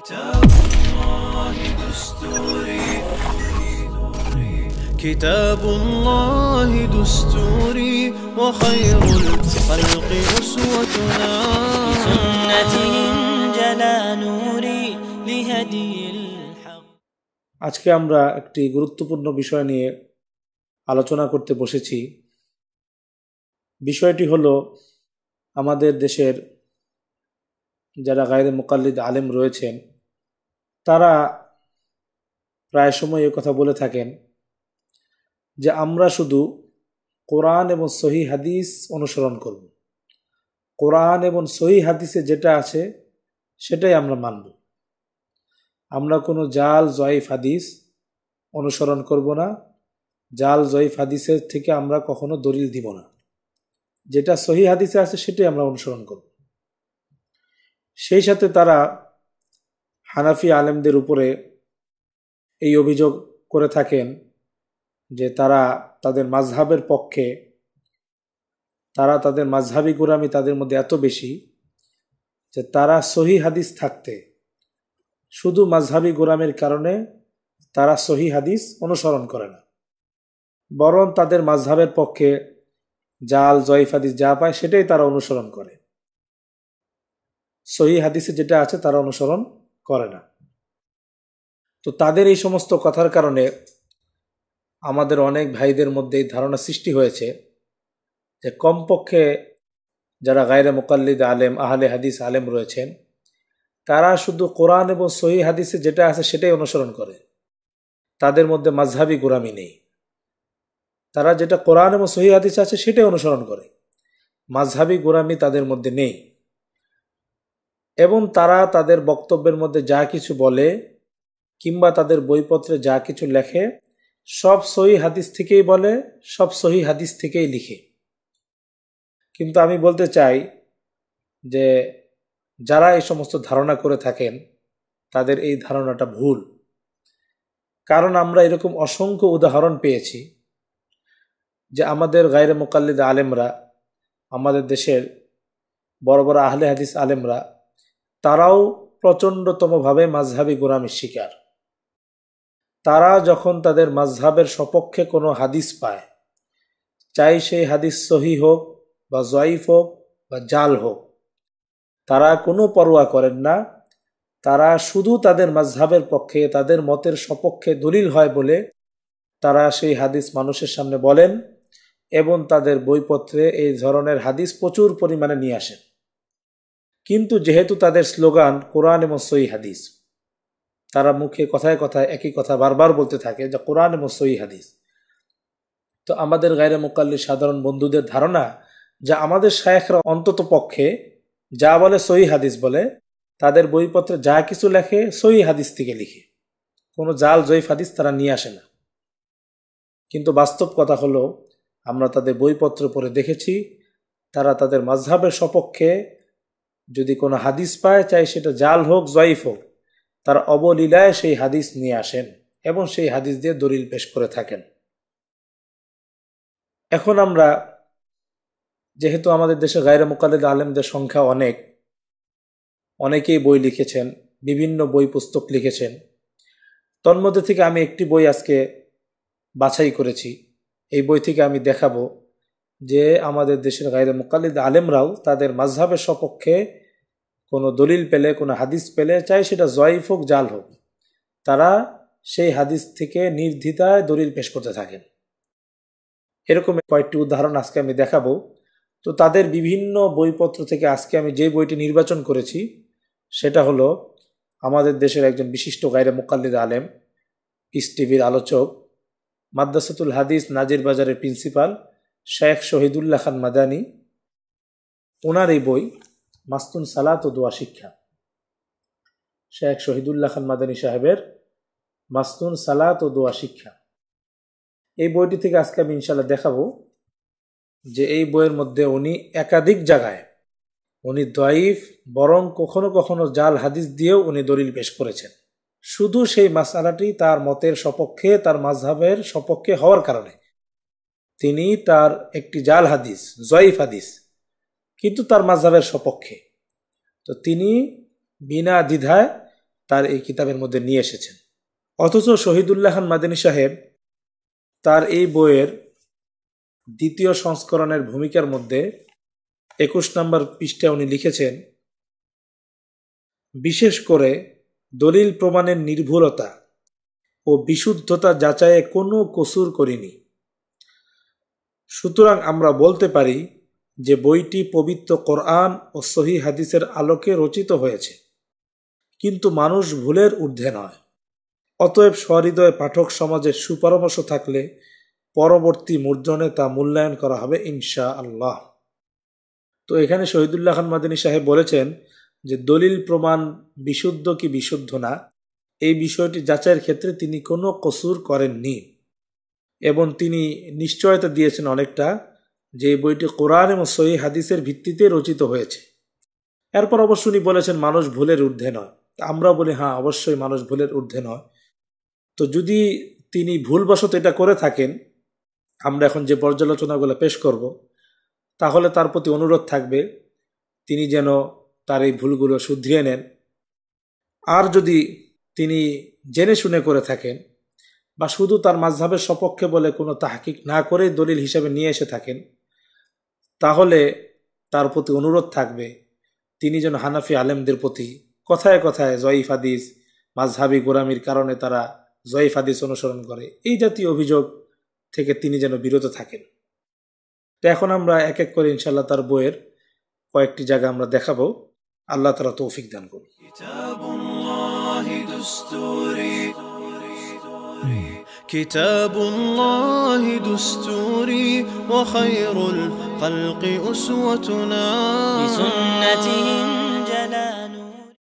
كتاب الله دستوري كتاب الله دستوري وخير الخلق أسوتنا بسنته انجلى نوري لهدي الحق আজকে আমরা একটি গুরুত্বপূর্ণ বিষয় নিয়ে আলোচনা করতে বসেছি বিষয়টি হলো আমাদের দেশের যারা গায়ের মোকাল্লিদ আলেম রয়েছেন তারা প্রায় সময় এ কথা বলে থাকেন যে আমরা শুধু কোরআন এবং সহি হাদিস অনুসরণ করব কোরআন এবং সহি হাদিসে যেটা আছে সেটাই আমরা মানব আমরা কোনো জাল জয়ফ হাদিস অনুসরণ করব না জাল জয়ফ হাদিসের থেকে আমরা কখনো দলিল দিব না যেটা সহি হাদিসে আছে সেটাই আমরা অনুসরণ করব সেই সাথে তারা হানাফি আলেমদের উপরে এই অভিযোগ করে থাকেন যে তারা তাদের মাঝহাবের পক্ষে তারা তাদের মাঝহাবি গুরামি তাদের মধ্যে এত বেশি যে তারা সহি হাদিস থাকতে শুধু মাঝহাবি গোরামের কারণে তারা সহি হাদিস অনুসরণ করে না বরং তাদের মাঝহাবের পক্ষে জাল জয়ফ হাদিস যা পায় সেটাই তারা অনুসরণ করে সহি হাদিসে যেটা আছে তারা অনুসরণ করে না তো তাদের এই সমস্ত কথার কারণে আমাদের অনেক ভাইদের মধ্যে এই ধারণা সৃষ্টি হয়েছে যে কমপক্ষে যারা গায়রে মোকাল্লিদ আলেম আহলে হাদিস আলেম রয়েছেন তারা শুধু কোরআন এবং সহি হাদিসে যেটা আছে সেটাই অনুসরণ করে তাদের মধ্যে মাঝহাবি গোরামি নেই তারা যেটা কোরআন এবং সহি হাদিস আছে সেটাই অনুসরণ করে মাঝহাবি গোরামি তাদের মধ্যে নেই এবং তারা তাদের বক্তব্যের মধ্যে যা কিছু বলে কিংবা তাদের বইপত্রে যা কিছু লেখে সব সহি হাদিস থেকেই বলে সব সহি হাদিস থেকেই লিখে কিন্তু আমি বলতে চাই যে যারা এই সমস্ত ধারণা করে থাকেন তাদের এই ধারণাটা ভুল কারণ আমরা এরকম অসংখ্য উদাহরণ পেয়েছি যে আমাদের গায়ের মোকাল্লিদ আলেমরা আমাদের দেশের বড় বড় আহলে হাদিস আলেমরা তারাও প্রচণ্ডতমভাবে মাঝহাবি গোরামির শিকার তারা যখন তাদের মাঝহাবের সপক্ষে কোনো হাদিস পায় চাই সেই হাদিস সহি হোক বা জয়ীফ হোক বা জাল হোক তারা কোনো পরোয়া করেন না তারা শুধু তাদের মাঝহাবের পক্ষে তাদের মতের সপক্ষে দলিল হয় বলে তারা সেই হাদিস মানুষের সামনে বলেন এবং তাদের বইপত্রে এই ধরনের হাদিস প্রচুর পরিমাণে নিয়ে আসেন কিন্তু যেহেতু তাদের স্লোগান কোরআন এবং সই হাদিস তারা মুখে কথায় কথায় একই কথা বারবার বলতে থাকে যে কোরআন এবং সই হাদিস তো আমাদের গায়রে মোকাল্লি সাধারণ বন্ধুদের ধারণা যা আমাদের শায়েখরা অন্তত পক্ষে যা বলে সই হাদিস বলে তাদের বইপত্রে যা কিছু লেখে সই হাদিস থেকে লিখে কোনো জাল জয়ীফ হাদিস তারা নিয়ে আসে না কিন্তু বাস্তব কথা হলো আমরা তাদের বইপত্র পড়ে দেখেছি তারা তাদের মাঝহাবের সপক্ষে যদি কোনো হাদিস পায় চাই সেটা জাল হোক জয়ীফ হোক তার অবলীলায় সেই হাদিস নিয়ে আসেন এবং সেই হাদিস দিয়ে দলিল পেশ করে থাকেন এখন আমরা যেহেতু আমাদের দেশে গায়রে মোকালেদ আলেমদের সংখ্যা অনেক অনেকেই বই লিখেছেন বিভিন্ন বই পুস্তক লিখেছেন তন্মধ্যে থেকে আমি একটি বই আজকে বাছাই করেছি এই বই থেকে আমি দেখাবো যে আমাদের দেশের গাইরে মুকালিদ আলেমরাও তাদের মাঝহাবের সপক্ষে কোনো দলিল পেলে কোনো হাদিস পেলে চাই সেটা জয়ীফ হোক জাল হোক তারা সেই হাদিস থেকে নির্দ্বিধায় দলিল পেশ করতে থাকেন এরকম কয়েকটি উদাহরণ আজকে আমি দেখাবো তো তাদের বিভিন্ন বইপত্র থেকে আজকে আমি যে বইটি নির্বাচন করেছি সেটা হলো আমাদের দেশের একজন বিশিষ্ট গাইরে মুকাল্লিদ আলেম পিস টিভির আলোচক মাদ্রাসাতুল হাদিস নাজির বাজারের প্রিন্সিপাল শেখ শহীদুল্লাহ খান মাদানি ওনার এই বই মাস্তুন সালাত ও দোয়া শিক্ষা শেখ শহীদুল্লাহ খান মাদানী সাহেবের মাস্তুন সালাত ও দোয়া শিক্ষা এই বইটি থেকে আজকে আমি ইনশাল্লাহ দেখাবো যে এই বইয়ের মধ্যে উনি একাধিক জায়গায় উনি দয়ফ বরং কখনো কখনো জাল হাদিস দিয়েও উনি দলিল পেশ করেছেন শুধু সেই মাসালাটি তার মতের সপক্ষে তার মাঝহাবের সপক্ষে হওয়ার কারণে তিনি তার একটি জাল হাদিস জয়ীফ হাদিস কিন্তু তার মাঝহাবের সপক্ষে তো তিনি বিনা দ্বিধায় তার এই কিতাবের মধ্যে নিয়ে এসেছেন অথচ শহীদুল্লাহ খান মাদিনী সাহেব তার এই বইয়ের দ্বিতীয় সংস্করণের ভূমিকার মধ্যে একুশ নম্বর পৃষ্ঠে উনি লিখেছেন বিশেষ করে দলিল প্রমাণের নির্ভুলতা ও বিশুদ্ধতা যাচাইয়ে কোনো কসুর করিনি সুতরাং আমরা বলতে পারি যে বইটি পবিত্র কোরআন ও সহি হাদিসের আলোকে রচিত হয়েছে কিন্তু মানুষ ভুলের ঊর্ধ্বে নয় অতএব সহৃদয় পাঠক সমাজের সুপরামর্শ থাকলে পরবর্তী মূর্জনে তা মূল্যায়ন করা হবে ইনশা আল্লাহ তো এখানে শহীদুল্লাহ খান মাদিনী সাহেব বলেছেন যে দলিল প্রমাণ বিশুদ্ধ কি বিশুদ্ধ না এই বিষয়টি যাচাইয়ের ক্ষেত্রে তিনি কোনো কসুর করেননি এবং তিনি নিশ্চয়তা দিয়েছেন অনেকটা যে বইটি কোরআন এবং সহি হাদিসের ভিত্তিতে রচিত হয়েছে এরপর অবশ্য উনি বলেছেন মানুষ ভুলের ঊর্ধ্বে নয় আমরা বলি হ্যাঁ অবশ্যই মানুষ ভুলের ঊর্ধ্বে নয় তো যদি তিনি ভুলবশত এটা করে থাকেন আমরা এখন যে পর্যালোচনাগুলো পেশ করব তাহলে তার প্রতি অনুরোধ থাকবে তিনি যেন তার এই ভুলগুলো শুধরিয়ে নেন আর যদি তিনি জেনে শুনে করে থাকেন বা শুধু তার মাঝহাবের সপক্ষে বলে কোনো তাহকিক না করে দলিল হিসেবে নিয়ে এসে থাকেন তাহলে তার প্রতি অনুরোধ থাকবে তিনি যেন হানাফি আলেমদের প্রতি কথায় কথায় জয়ীফ আদিস মাঝহাবি গোরামির কারণে তারা জয়ীফ আদিস অনুসরণ করে এই জাতীয় অভিযোগ থেকে তিনি যেন বিরত থাকেন তো এখন আমরা এক এক করে ইনশাল্লাহ তার বইয়ের কয়েকটি জায়গা আমরা দেখাবো আল্লাহ তারা তৌফিক দান করুন كتاب الله دستوري وخير الخلق أسوتنا بسنتهم